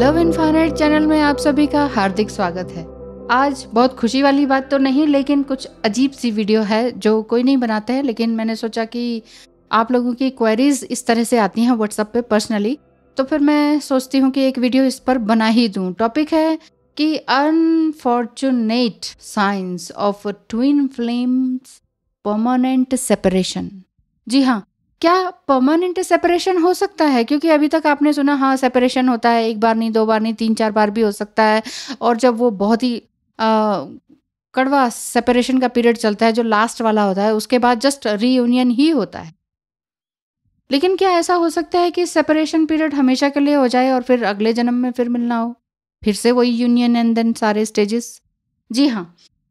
love infinite channel में आप सभी का हार्दिक स्वागत है आज बहुत खुशी वाली बात तो नहीं लेकिन कुछ अजीब सी वीडियो है जो कोई नहीं बनाते हैं लेकिन मैंने सोचा कि आप लोगों की क्वेरीज इस तरह से आती हैं व्हाट्सअप पे पर्सनली तो फिर मैं सोचती हूँ कि एक वीडियो इस पर बना ही दूँ टॉपिक है कि unfortunate signs of twin flames permanent separation जी हाँ क्या परमानेंट सेपरेशन हो सकता है क्योंकि अभी तक आपने सुना हाँ सेपरेशन होता है एक बार नहीं दो बार नहीं तीन चार बार भी हो सकता है और जब वो बहुत ही आ, कड़वा सेपरेशन का पीरियड चलता है जो लास्ट वाला होता है उसके बाद जस्ट रीयूनियन ही होता है लेकिन क्या ऐसा हो सकता है कि सेपरेशन पीरियड हमेशा के लिए हो जाए और फिर अगले जन्म में फिर मिलना हो फिर से वही यूनियन एंड देन सारे स्टेजेस जी हाँ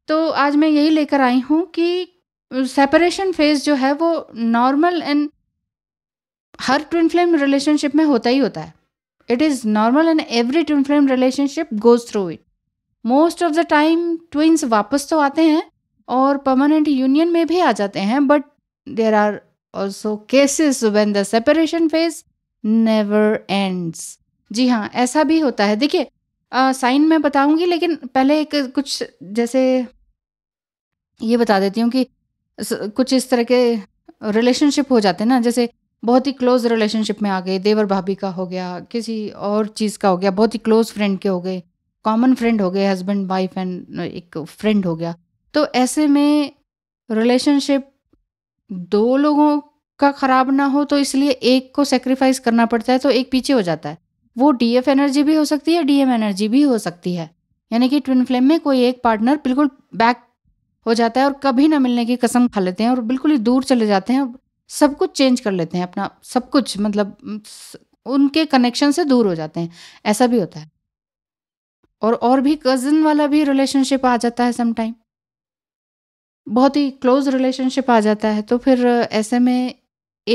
तो आज मैं यही लेकर आई हूँ कि सेपरेशन फेज जो है वो नॉर्मल एंड हर ट्विन फ्लेम रिलेशनशिप में होता ही होता है it is normal and every twin flame relationship goes through it most of the time twins वापस तो आते हैं और परमानेंट यूनियन में भी आ जाते हैं but there are also cases when the separation phase never ends जी हाँ ऐसा भी होता है देखिए साइन मैं बताऊंगी लेकिन पहले एक कुछ जैसे ये बता देती हूँ कि कुछ इस तरह के रिलेशनशिप हो जाते हैं ना जैसे बहुत ही क्लोज़ रिलेशनशिप में आ गए देवर भाभी का हो गया किसी और चीज़ का हो गया बहुत ही क्लोज़ फ्रेंड के हो गए कॉमन फ्रेंड हो गए हस्बैंड वाइफ एंड एक फ्रेंड हो गया तो ऐसे में रिलेशनशिप दो लोगों का ख़राब ना हो तो इसलिए एक को सेक्रीफाइस करना पड़ता है तो एक पीछे हो जाता है वो डी एफ एनर्जी भी हो सकती है डी एम एनर्जी भी हो सकती है यानी कि ट्विन फ्लेम में कोई एक पार्टनर बिल्कुल बैक हो जाता है और कभी ना मिलने की कसम खा लेते हैं और बिल्कुल ही दूर चले जाते हैं सब कुछ चेंज कर लेते हैं अपना सब कुछ मतलब उनके कनेक्शन से दूर हो जाते हैं ऐसा भी होता है और और भी कजिन वाला भी रिलेशनशिप आ जाता है समटाइम बहुत ही क्लोज रिलेशनशिप आ जाता है तो फिर ऐसे में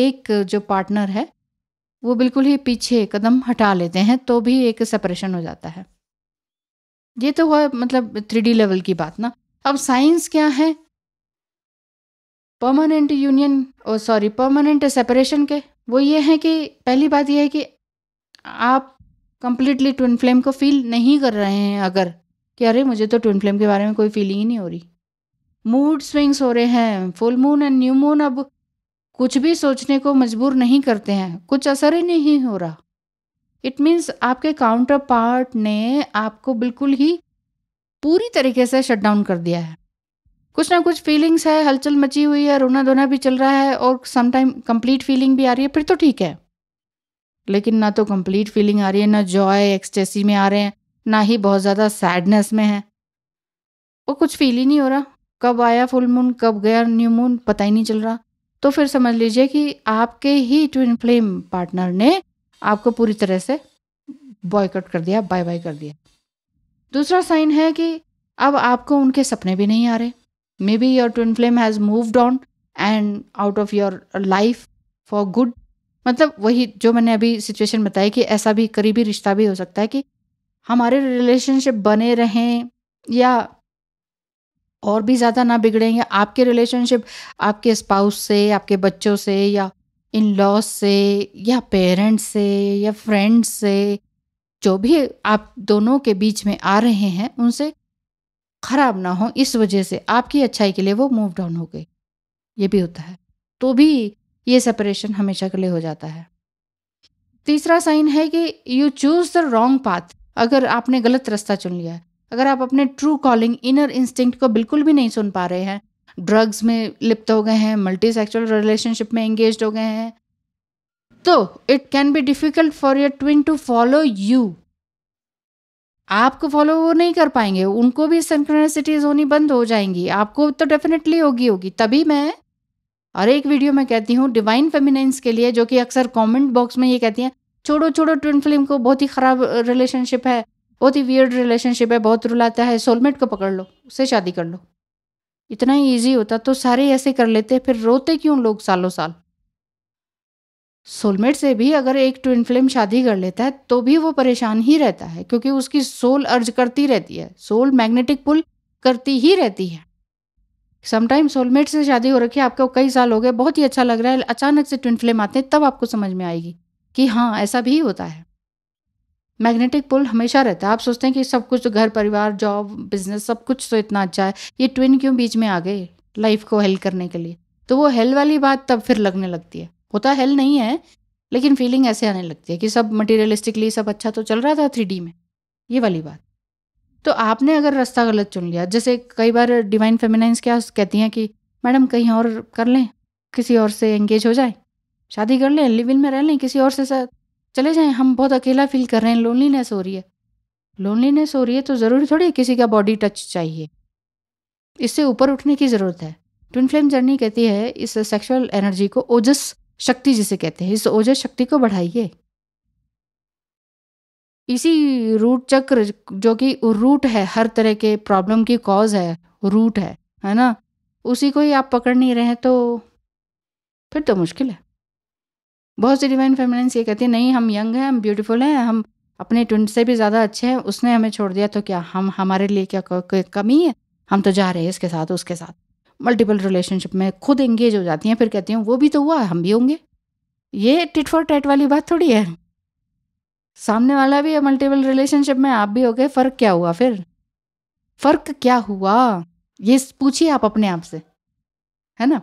एक जो पार्टनर है वो बिल्कुल ही पीछे कदम हटा लेते हैं तो भी एक सेपरेशन हो जाता है ये तो हुआ मतलब थ्री लेवल की बात ना अब साइंस क्या है परमानेंट यूनियन और सॉरी परमानेंट सेपरेशन के वो ये हैं कि पहली बात ये है कि आप कंप्लीटली ट्विन फ्लेम को फील नहीं कर रहे हैं अगर कि अरे मुझे तो ट्विन फ्लेम के बारे में कोई फीलिंग ही नहीं हो रही मूड स्विंग्स हो रहे हैं full moon and new moon अब कुछ भी सोचने को मजबूर नहीं करते हैं कुछ असर ही नहीं हो रहा इट मीन्स आपके काउंटर पार्ट ने आपको बिल्कुल ही पूरी तरीके से शट डाउन कर दिया है कुछ ना कुछ फीलिंग्स है हलचल मची हुई है रोना धोना भी चल रहा है और समटाइम कंप्लीट फीलिंग भी आ रही है फिर तो ठीक है लेकिन ना तो कंप्लीट फीलिंग आ रही है ना जॉय एक्सटेसी में आ रहे हैं ना ही बहुत ज़्यादा सैडनेस में है वो कुछ फील ही नहीं हो रहा कब आया फुल मून कब गया न्यू मून पता ही नहीं चल रहा तो फिर समझ लीजिए कि आपके ही ट्विन फ्लेम पार्टनर ने आपको पूरी तरह से बॉयकट कर दिया बाय बाय कर दिया दूसरा साइन है कि अब आपको उनके सपने भी नहीं आ रहे maybe your twin flame has moved on and out of your life for good मतलब वही जो मैंने अभी सिचुएशन बताई कि ऐसा भी करीबी रिश्ता भी हो सकता है कि हमारे रिलेशनशिप बने रहें या और भी ज़्यादा ना बिगड़ें या आपके रिलेशनशिप आपके स्पाउस से आपके बच्चों से या इन लॉज से या पेरेंट्स से या फ्रेंड्स से जो भी आप दोनों के बीच में आ रहे हैं उनसे खराब ना हो इस वजह से आपकी अच्छाई के लिए वो मूव डाउन हो गई ये भी होता है तो भी ये सेपरेशन हमेशा के लिए हो जाता है तीसरा साइन है कि you choose the wrong path अगर आपने गलत रास्ता चुन लिया है अगर आप अपने ट्रू कॉलिंग इनर इंस्टिंक्ट को बिल्कुल भी नहीं सुन पा रहे हैं ड्रग्स में लिप्त हो गए हैं मल्टी सेक्चुअल रिलेशनशिप में एंगेज हो गए हैं तो it can be difficult for your twin to follow you आपको फॉलो वो नहीं कर पाएंगे उनको भी सेंक्रोनिसिटीज होनी बंद हो जाएंगी आपको तो डेफिनेटली होगी होगी तभी मैं और एक वीडियो में कहती हूँ डिवाइन फेमिनेंस के लिए जो कि अक्सर कमेंट बॉक्स में ये कहती हैं छोड़ो छोड़ो ट्विन फिल्म को बहुत ही ख़राब रिलेशनशिप है बहुत ही वियर्ड रिलेशनशिप है बहुत रुलाता है सोलमेट को पकड़ लो उससे शादी कर लो इतना ही ईजी होता तो सारे ऐसे कर लेते फिर रोते क्यों लोग सालों साल सोलमेट से भी अगर एक ट्विन फ्लेम शादी कर लेता है तो भी वो परेशान ही रहता है क्योंकि उसकी सोल अर्ज करती रहती है सोल मैग्नेटिक पुल करती ही रहती है समटाइम सोलमेट से शादी हो रखी है आपको कई साल हो गए बहुत ही अच्छा लग रहा है अचानक से ट्विन फ्लेम आते हैं तब आपको समझ में आएगी कि हाँ ऐसा भी होता है मैग्नेटिक पुल हमेशा रहता है आप सोचते हैं कि सब कुछ तो घर परिवार जॉब बिजनेस सब कुछ तो इतना अच्छा है ये ट्विन क्यों बीच में आ गए लाइफ को हेल करने के लिए तो वो हेल वाली बात तब फिर लगने लगती है होता तो हेल नहीं है लेकिन फीलिंग ऐसे आने लगती है कि सब मटेरियलिस्टिकली सब अच्छा तो चल रहा था थ्री में ये वाली बात तो आपने अगर रास्ता गलत चुन लिया जैसे कई बार डिवाइन फेमिनाइंस क्या कहती हैं कि मैडम कहीं और कर लें किसी और से एंगेज हो जाए शादी कर लें लिविन में रह लें किसी और से साथ चले जाएं हम बहुत अकेला फील कर रहे हैं लोनलीनेस हो रही है लोनलीनेस हो रही है तो ज़रूरी थोड़ी किसी का बॉडी टच चाहिए इससे ऊपर उठने की ज़रूरत है ट्विन फ्लेम जर्नी कहती है इस सेक्सुअल एनर्जी को ओजस शक्ति जिसे कहते हैं इस ओजस शक्ति को बढ़ाइए इसी रूट चक्र जो कि रूट है हर तरह के प्रॉब्लम की कॉज है रूट है है ना उसी को ही आप पकड़ नहीं रहे तो फिर तो मुश्किल है बहुत सी डिवाइन फेमिनेंस ये कहती है नहीं हम यंग हैं हम ब्यूटीफुल हैं हम अपने ट्वेंटी से भी ज़्यादा अच्छे हैं उसने हमें छोड़ दिया तो क्या हम हमारे लिए क्या कमी है हम तो जा रहे हैं इसके साथ उसके साथ मल्टीपल रिलेशनशिप में खुद इंगेज हो जाती हैं फिर कहती हूँ वो भी तो हुआ हम भी होंगे ये टिट फॉर टैट वाली बात थोड़ी है सामने वाला भी है मल्टीपल रिलेशनशिप में आप भी हो गए फ़र्क क्या हुआ फिर फ़र्क क्या हुआ ये पूछिए आप अपने आप से है ना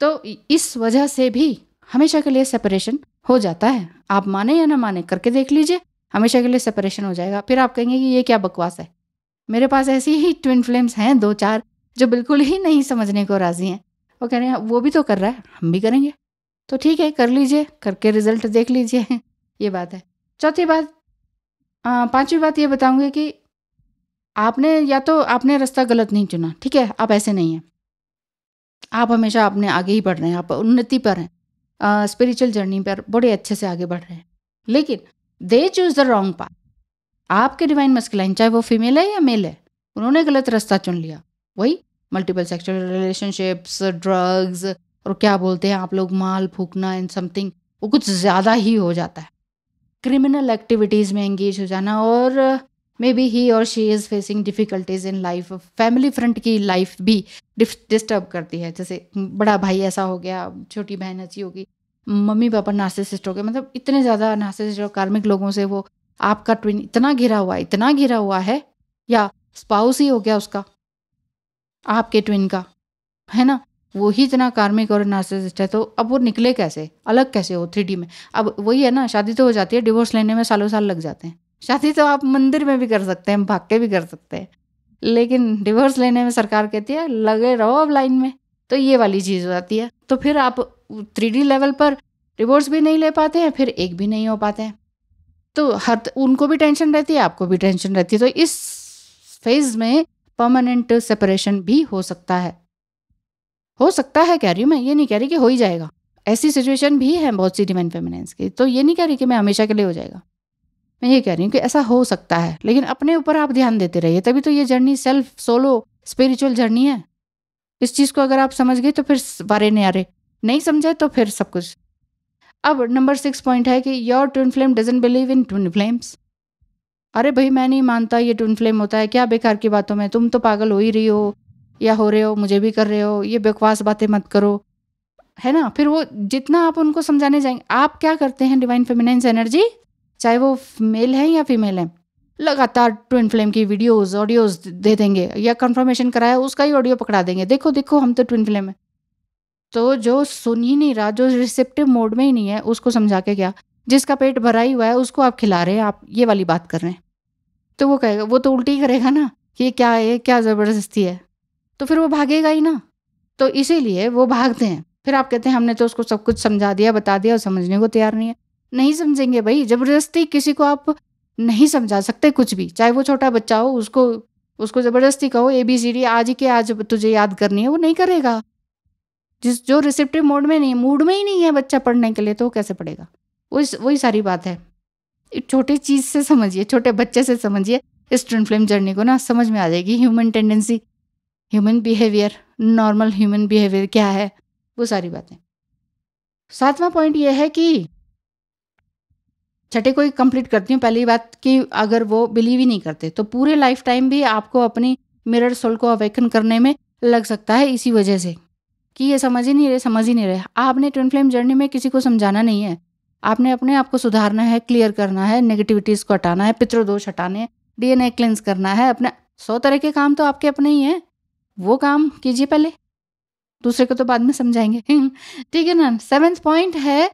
तो इस वजह से भी हमेशा के लिए सेपरेशन हो जाता है आप माने या ना माने करके देख लीजिए हमेशा के लिए सेपरेशन हो जाएगा फिर आप कहेंगे कि ये क्या बकवास है मेरे पास ऐसी ही ट्विन फ्लेम्स हैं दो चार जो बिल्कुल ही नहीं समझने को राज़ी हैं वो कह रहे हैं वो भी तो कर रहा है हम भी करेंगे तो ठीक है कर लीजिए करके रिज़ल्ट देख लीजिए ये बात है चौथी बात पांचवी बात ये बताऊंगी कि आपने या तो आपने रास्ता गलत नहीं चुना ठीक है आप ऐसे नहीं हैं आप हमेशा अपने आगे ही बढ़ रहे हैं आप उन्नति पर हैं स्पिरिचुअल जर्नी पर बड़े अच्छे से आगे बढ़ रहे हैं लेकिन they choose the wrong path आपके डिवाइन मस्किलाइन चाहे वो फीमेल है या मेल है उन्होंने गलत रास्ता चुन लिया वही मल्टीपल सेक्सुअल रिलेशनशिप्स ड्रग्स और क्या बोलते हैं आप लोग माल फूकना एंड समथिंग वो कुछ ज़्यादा ही हो जाता है क्रिमिनल एक्टिविटीज़ में एंगेज हो जाना और मे बी ही और she is facing difficulties in life family front की लाइफ भी डिस्टर्ब करती है जैसे बड़ा भाई ऐसा हो गया छोटी बहन ऐसी होगी मम्मी पापा नार्सिसिस्ट हो गए मतलब इतने ज़्यादा नार्सिसिस्ट और कार्मिक लोगों से वो आपका ट्विन इतना घिरा हुआ है इतना घिरा हुआ है या स्पाउस ही हो गया उसका आपके ट्विन का है ना वो ही इतना कार्मिक और नार्सिसिस्ट है तो अब वो निकले कैसे अलग कैसे हो थ्री में अब वही है ना शादी तो हो जाती है डिवोर्स लेने में सालों साल लग जाते हैं शादी तो आप मंदिर में भी कर सकते हैं भाग के भी कर सकते हैं लेकिन डिवोर्स लेने में सरकार कहती है लगे रहो अब लाइन में तो ये वाली चीज़ हो जाती है तो फिर आप थ्री लेवल पर डिवोर्स भी नहीं ले पाते हैं फिर एक भी नहीं हो पाते हैं तो हर उनको भी टेंशन रहती है आपको भी टेंशन रहती है तो इस फेज़ में परमानेंट सेपरेशन भी हो सकता है हो सकता है कह रही हूँ मैं ये नहीं कह रही कि हो ही जाएगा ऐसी सिचुएशन भी है बहुत सी डिमांड फेमिनेंस की तो ये नहीं कह रही कि मैं हमेशा के लिए हो जाएगा मैं ये कह रही हूँ कि ऐसा हो सकता है लेकिन अपने ऊपर आप ध्यान देते रहिए तभी तो ये journey self solo spiritual journey है इस चीज़ को अगर आप समझ गए तो फिर वारे नारे नहीं समझे तो फिर सब कुछ अब नंबर सिक्स पॉइंट है कि your twin flame doesn't believe in twin flames अरे भाई मैं नहीं मानता ये ट्विन फ्लेम होता है क्या बेकार की बातों में तुम तो पागल हो ही रही हो या हो रहे हो मुझे भी कर रहे हो ये बेकवास बातें मत करो है ना फिर वो जितना आप उनको समझाने जाएंगे आप क्या करते हैं डिवाइन फेमिनाइंस एनर्जी चाहे वो मेल है या फीमेल है लगातार ट्विन फ्लेम की वीडियोज ऑडियोज दे देंगे या कंफर्मेशन कराया उसका ही ऑडियो पकड़ा देंगे देखो देखो हम तो ट्विन फ्लेम है तो जो सुन ही नहीं रहा जो रिसेप्टिव मोड में ही नहीं है उसको समझा के क्या जिसका पेट भरा ही हुआ है उसको आप खिला रहे हैं आप ये वाली बात कर रहे हैं तो वो कहेगा वो तो उल्टी करेगा ना कि क्या है क्या ज़बरदस्ती है तो फिर वो भागेगा ही ना तो इसीलिए वो भागते हैं फिर आप कहते हैं हमने तो उसको सब कुछ समझा दिया बता दिया और समझने को तैयार नहीं है नहीं समझेंगे भाई ज़बरदस्ती किसी को आप नहीं समझा सकते कुछ भी चाहे वो छोटा बच्चा हो उसको उसको ज़बरदस्ती कहो ए बी सी डी आज के आज तुझे याद करनी है वो नहीं करेगा जिस जो रिसेप्टिव मोड में नहीं मूड में ही नहीं है बच्चा पढ़ने के लिए तो वो कैसे पढ़ेगा वही वही सारी बात है छोटी चीज़ से समझिए छोटे बच्चे से समझिए इस ट्रिन फ्लेम जर्नी को ना समझ में आ जाएगी human tendency human behaviour normal human behaviour क्या है वो सारी बातें सातवां पॉइंट ये है कि छठे को ही कंप्लीट करती हूँ पहली बात कि अगर वो बिलीव ही नहीं करते तो पूरे लाइफ टाइम भी आपको अपनी मिरर सोल को अवेकन करने में लग सकता है इसी वजह से कि ये समझ ही नहीं रहे समझ ही नहीं रहे आपने ट्विन फ्लेम जर्नी में किसी को समझाना नहीं है आपने अपने आप को सुधारना है क्लियर करना है नेगेटिविटीज़ को हटाना है पितृदोष हटाने डीएनए क्लेंस करना है अपने सौ तरह के काम तो आपके अपने ही हैं वो काम कीजिए पहले दूसरे को तो बाद में समझाएंगे ठीक है ना सेवेंथ पॉइंट है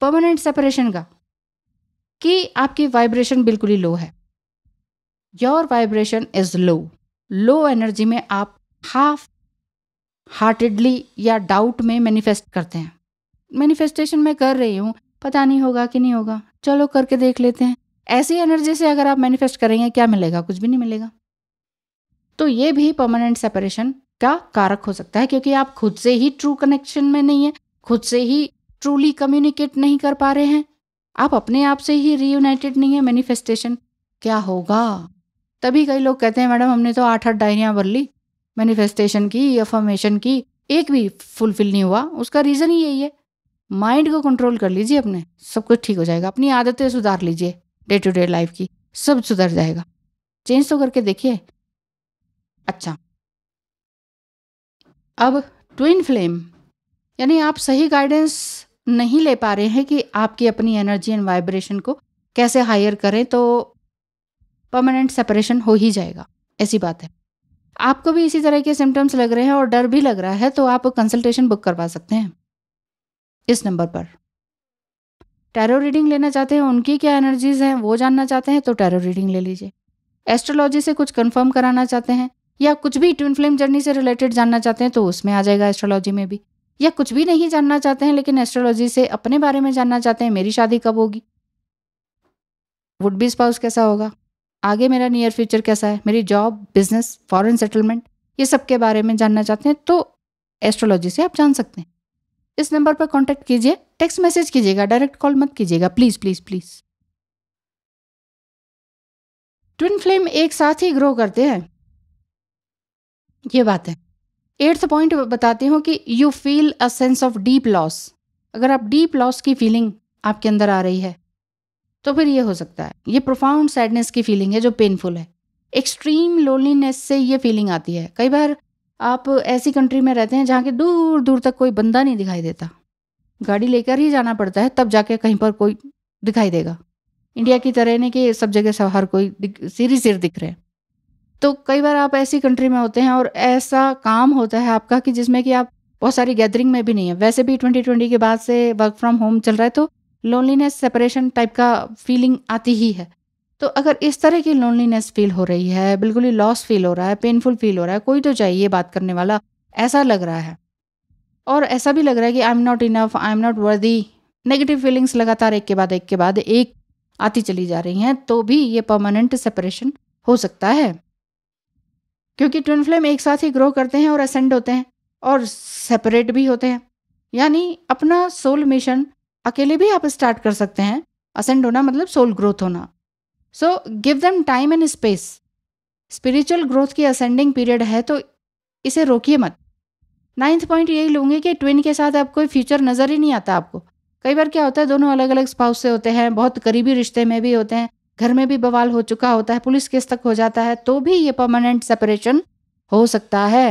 परमानेंट सेपरेशन का कि आपकी वाइब्रेशन बिल्कुल ही लो है your vibration is low low energy में आप हाफ हार्टेडली या डाउट में मैनिफेस्ट करते हैं मैनिफेस्टेशन मैं कर रही हूँ पता नहीं होगा कि नहीं होगा चलो करके देख लेते हैं ऐसी एनर्जी से अगर आप मैनिफेस्ट करेंगे क्या मिलेगा कुछ भी नहीं मिलेगा तो ये भी परमानेंट सेपरेशन का कारक हो सकता है क्योंकि आप खुद से ही ट्रू कनेक्शन में नहीं है खुद से ही ट्रूली कम्युनिकेट नहीं कर पा रहे हैं आप अपने आप से ही रीयूनाइटेड नहीं है मैनिफेस्टेशन क्या होगा तभी कई लोग कहते हैं मैडम हमने तो आठ आठ डायरिया भर ली मैनिफेस्टेशन की अफर्मेशन की एक भी फुलफिल नहीं हुआ उसका रीज़न ही यही है माइंड को कंट्रोल कर लीजिए अपने सब कुछ ठीक हो जाएगा अपनी आदतें सुधार लीजिए डे टू डे लाइफ की सब सुधर जाएगा चेंज तो करके देखिए अच्छा अब ट्विन फ्लेम यानी आप सही गाइडेंस नहीं ले पा रहे हैं कि आपकी अपनी एनर्जी एंड वाइब्रेशन को कैसे हायर करें तो परमानेंट सेपरेशन हो ही जाएगा ऐसी बात है आपको भी इसी तरह के सिम्टम्स लग रहे हैं और डर भी लग रहा है तो आप कंसल्टेशन बुक करवा सकते हैं इस नंबर पर टैरो रीडिंग लेना चाहते हैं उनकी क्या एनर्जीज हैं वो जानना चाहते हैं तो टैरो रीडिंग ले लीजिए एस्ट्रोलॉजी से कुछ कंफर्म कराना चाहते हैं या कुछ भी ट्विन फ्लेम जर्नी से रिलेटेड जानना चाहते हैं तो उसमें आ जाएगा एस्ट्रोलॉजी में भी या कुछ भी नहीं जानना चाहते हैं लेकिन एस्ट्रोलॉजी से अपने बारे में जानना चाहते हैं मेरी शादी कब होगी वुड बी स्पाउस कैसा होगा आगे मेरा नियर फ्यूचर कैसा है मेरी जॉब बिजनेस फॉरेन सेटलमेंट ये सब के बारे में जानना चाहते हैं तो एस्ट्रोलॉजी से आप जान सकते हैं इस नंबर पर कॉन्टैक्ट कीजिए टेक्स्ट मैसेज कीजिएगा डायरेक्ट कॉल मत कीजिएगा please please please twin flame एक साथ ही ग्रो करते हैं ये बात है एट्थ पॉइंट बताती हूँ कि you feel a sense of deep loss अगर आप डीप लॉस की फीलिंग आपके अंदर आ रही है तो फिर ये हो सकता है ये प्रोफाउंड सैडनेस की फीलिंग है जो पेनफुल है एक्सट्रीम लोनलीनेस से ये फीलिंग आती है कई बार आप ऐसी कंट्री में रहते हैं जहाँ के दूर दूर तक कोई बंदा नहीं दिखाई देता गाड़ी लेकर ही जाना पड़ता है तब जाके कहीं पर कोई दिखाई देगा इंडिया की तरह नहीं कि सब जगह सब हर कोई सिर ही सिर दिख रहे हैं तो कई बार आप ऐसी कंट्री में होते हैं और ऐसा काम होता है आपका कि जिसमें कि आप बहुत सारी गैदरिंग में भी नहीं है वैसे भी ट्वेंटी ट्वेंटी के बाद से वर्क फ्रॉम होम चल रहा है तो लोनलीनेस सेपरेशन टाइप का फीलिंग आती ही है तो अगर इस तरह की लोनलीनेस फील हो रही है बिल्कुल ही लॉस फील हो रहा है पेनफुल फील हो रहा है कोई तो चाहिए बात करने वाला ऐसा लग रहा है और ऐसा भी लग रहा है कि I am not enough I am not worthy negative feelings लगातार एक के बाद एक के बाद एक आती चली जा रही हैं तो भी ये परमानेंट सेपरेशन हो सकता है क्योंकि ट्विन फ्लेम एक साथ ही ग्रो करते हैं और असेंड होते हैं और सेपरेट भी होते हैं यानी अपना सोल मिशन अकेले भी आप स्टार्ट कर सकते हैं असेंड होना मतलब सोल ग्रोथ होना so give them time and space spiritual growth की असेंडिंग पीरियड है तो इसे रोकिए मत नाइन्थ पॉइंट यही लूँगी कि ट्विन के साथ अब कोई फ्यूचर नज़र ही नहीं आता आपको कई बार क्या होता है दोनों अलग अलग स्पाउस से होते हैं बहुत करीबी रिश्ते में भी होते हैं घर में भी बवाल हो चुका होता है पुलिस केस तक हो जाता है तो भी ये परमानेंट सेपरेशन हो सकता है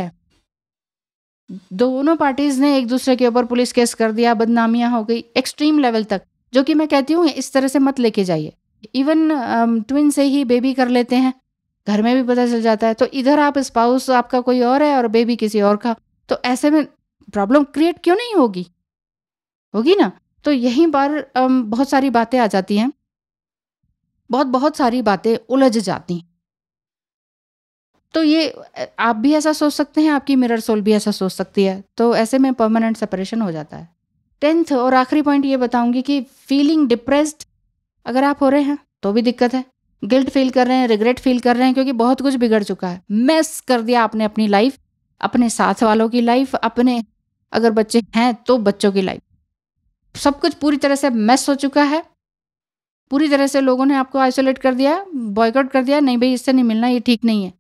दोनों पार्टीज ने एक दूसरे के ऊपर पुलिस केस कर दिया बदनामियां हो गई एक्सट्रीम लेवल तक जो कि मैं कहती हूँ इस तरह से मत लेके जाइए इवन ट्विन um, से ही बेबी कर लेते हैं घर में भी पता चल जाता है तो इधर आप स्पाउस आपका कोई और है और बेबी किसी और का तो ऐसे में प्रॉब्लम क्रिएट क्यों नहीं होगी होगी ना तो यहीं पर um, बहुत सारी बातें आ जाती हैं बहुत बहुत सारी बातें उलझ जाती हैं तो ये आप भी ऐसा सोच सकते हैं आपकी मिरर सोल भी ऐसा सोच सकती है तो ऐसे में परमानेंट सेपरेशन हो जाता है टेंथ और आखिरी पॉइंट ये बताऊंगी कि फीलिंग डिप्रेस्ड अगर आप हो रहे हैं तो भी दिक्कत है गिल्ट फील कर रहे हैं रिग्रेट फील कर रहे हैं क्योंकि बहुत कुछ बिगड़ चुका है मैस कर दिया आपने अपनी लाइफ अपने साथ वालों की लाइफ अपने अगर बच्चे हैं तो बच्चों की लाइफ सब कुछ पूरी तरह से मैस हो चुका है पूरी तरह से लोगों ने आपको आइसोलेट कर दिया बॉयकआउट कर दिया नहीं भाई इससे नहीं मिलना ये ठीक नहीं है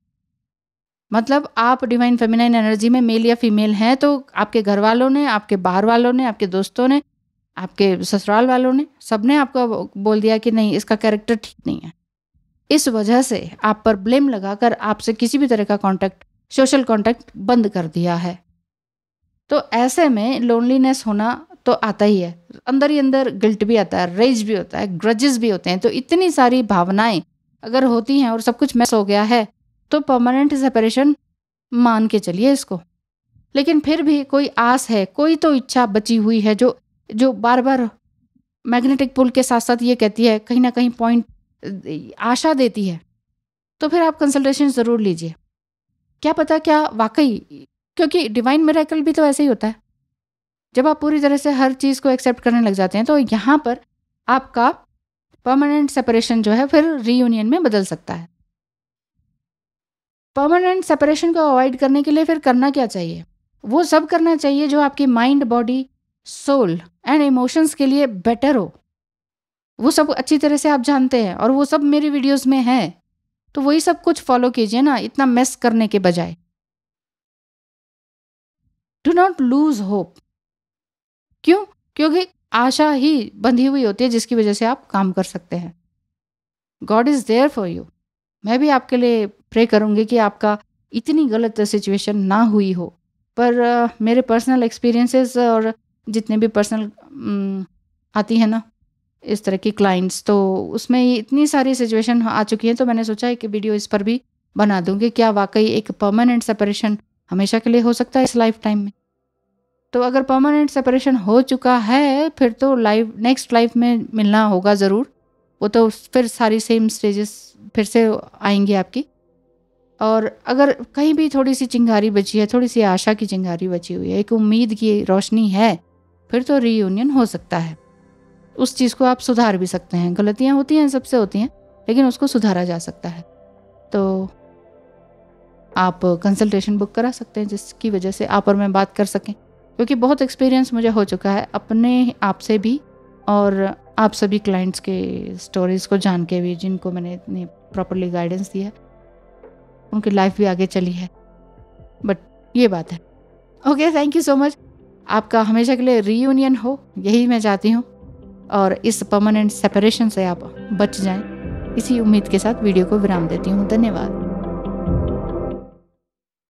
मतलब आप डिवाइन फेमिनाइन एनर्जी में मेल या फीमेल हैं तो आपके घर वालों ने आपके बाहर वालों ने आपके दोस्तों ने आपके ससुराल वालों ने सबने आपको बोल दिया कि नहीं इसका कैरेक्टर ठीक नहीं है इस वजह से आप पर ब्लेम लगाकर आपसे किसी भी तरह का कांटेक्ट सोशल कांटेक्ट बंद कर दिया है तो ऐसे में लोनलीनेस होना तो आता ही है अंदर ही अंदर गिल्ट भी आता है रेज भी होता है ग्रजेस भी होते हैं तो इतनी सारी भावनाएं अगर होती हैं और सब कुछ मैस हो गया है तो परमानेंट सेपरेशन मान के चलिए इसको लेकिन फिर भी कोई आस है कोई तो इच्छा बची हुई है जो जो बार बार मैग्नेटिक पुल के साथ साथ ये कहती है कहीं ना कहीं पॉइंट आशा देती है तो फिर आप कंसल्टेशन ज़रूर लीजिए क्या पता क्या वाकई क्योंकि डिवाइन मेराकल भी तो ऐसे ही होता है जब आप पूरी तरह से हर चीज़ को एक्सेप्ट करने लग जाते हैं तो यहाँ पर आपका परमानेंट सेपरेशन जो है फिर रीयूनियन में बदल सकता है परमानेंट सेपरेशन को अवॉइड करने के लिए फिर करना क्या चाहिए वो सब करना चाहिए जो आपकी mind body soul and emotions के लिए बेटर हो वो सब अच्छी तरह से आप जानते हैं और वो सब मेरी वीडियोस में है तो वही सब कुछ फॉलो कीजिए ना इतना मेस करने के बजाय डू नॉट लूज होप क्यों क्योंकि आशा ही बंधी हुई होती है जिसकी वजह से आप काम कर सकते हैं God is there for you मैं भी आपके लिए प्रे करूंगी कि आपका इतनी गलत सिचुएशन ना हुई हो पर uh, मेरे पर्सनल एक्सपीरियंसेस और जितने भी पर्सनल आती है ना इस तरह की क्लाइंट्स तो उसमें इतनी सारी सिचुएशन आ चुकी है तो मैंने सोचा है कि वीडियो इस पर भी बना दूंगी क्या वाकई एक परमानेंट सेपरेशन हमेशा के लिए हो सकता है इस लाइफ टाइम में तो अगर परमानेंट सेपरेशन हो चुका है फिर तो लाइफ नेक्स्ट लाइफ में मिलना होगा ज़रूर वो तो फिर सारी सेम स्टेजेस फिर से आएंगी आपकी और अगर कहीं भी थोड़ी सी चिंगारी बची है थोड़ी सी आशा की चिंगारी बची हुई है एक उम्मीद की रोशनी है फिर तो रीयूनियन हो सकता है उस चीज़ को आप सुधार भी सकते हैं गलतियाँ होती हैं सबसे होती हैं लेकिन उसको सुधारा जा सकता है तो आप कंसल्टेशन बुक करा सकते हैं जिसकी वजह से आप और मैं बात कर सकें क्योंकि बहुत एक्सपीरियंस मुझे हो चुका है अपने आप से भी और आप सभी क्लाइंट्स के स्टोरीज को जान के भी जिनको मैंने इतनी प्रॉपरली गाइडेंस दी है उनकी लाइफ भी आगे चली है बट ये बात है okay thank you so much आपका हमेशा के लिए रीयूनियन हो यही मैं चाहती हूँ और इस परमानेंट सेपरेशन से आप बच जाएं इसी उम्मीद के साथ वीडियो को विराम देती हूँ धन्यवाद